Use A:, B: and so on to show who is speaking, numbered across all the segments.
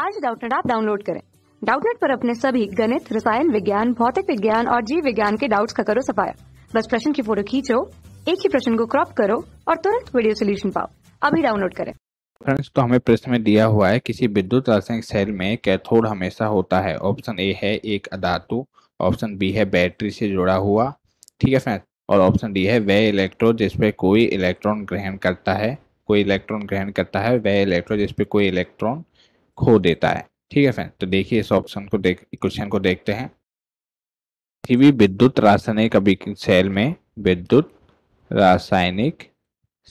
A: आज डाउटनेट आप डाउनलोड करें डाउटनेट पर अपने सभी गणित रसायन विज्ञान भौतिक विज्ञान और जीव विज्ञान के डाउट्स का करो सफाया बस प्रश्न की फोटो खींचो एक ही प्रश्न को क्रॉप करो और तुरंत वीडियो सोल्यूशन पाओ अभी डाउनलोड करें
B: फ्रेंड्स तो हमें प्रश्न में दिया हुआ है किसी विद्युत रासायनिक सेल में कैथोड हमेशा होता है ऑप्शन ए है एक अधातु ऑप्शन बी है बैटरी से जुड़ा हुआ ठीक है फ्रेंड्स और ऑप्शन डी है वह इलेक्ट्रोड जिसपे कोई इलेक्ट्रॉन ग्रहण करता है कोई इलेक्ट्रॉन ग्रहण करता है वह इलेक्ट्रोड जिसपे कोई इलेक्ट्रॉन खो देता है ठीक है फ्रेंड तो देखिए इस ऑप्शन को देख क्वेश्चन को देखते हैं किसी भी विद्युत रासायनिक अभिक्रिया सेल में विद्युत रासायनिक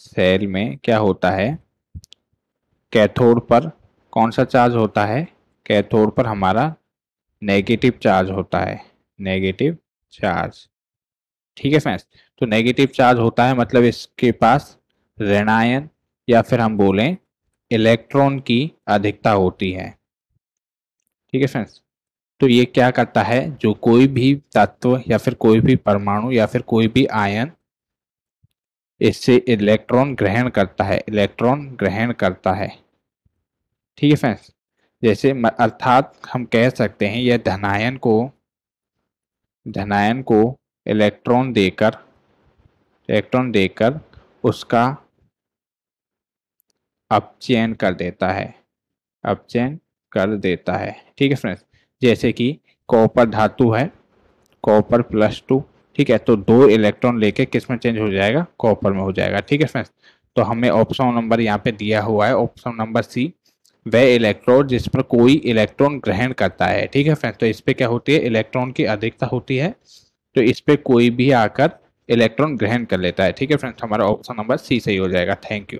B: सेल में क्या होता है कैथोड पर कौन सा चार्ज होता है कैथोड पर हमारा नेगेटिव चार्ज होता है नेगेटिव चार्ज ठीक है फ्रेंड्स तो नेगेटिव चार्ज होता है मतलब इसके पास ऋणायन या फिर हम बोलें इलेक्ट्रॉन की अधिकता होती है ठीक है फ्रेंड्स तो ये क्या करता है जो कोई भी तत्व या फिर कोई भी परमाणु या फिर कोई भी आयन इससे इलेक्ट्रॉन ग्रहण करता है इलेक्ट्रॉन ग्रहण करता है ठीक है फ्रेंड्स जैसे अर्थात हम कह सकते हैं यह धनायन को धनायन को इलेक्ट्रॉन देकर इलेक्ट्रॉन देकर उसका अप चैन कर देता है अप चैन कर देता है ठीक है फ्रेंड्स जैसे कि कॉपर धातु है कॉपर प्लस टू ठीक है तो दो इलेक्ट्रॉन लेके किस में चेंज हो जाएगा कॉपर में हो जाएगा ठीक है फ्रेंड्स तो हमें ऑप्शन नंबर यहाँ पे दिया हुआ है ऑप्शन नंबर सी वह इलेक्ट्रोड जिस पर कोई इलेक्ट्रॉन ग्रहण करता है ठीक है फ्रेंड्स तो इस पर क्या होती है इलेक्ट्रॉन की अधिकता होती है तो इस पर कोई भी आकर इलेक्ट्रॉन ग्रहण कर लेता है ठीक है फ्रेंड्स हमारा ऑप्शन नंबर सी सही हो जाएगा थैंक यू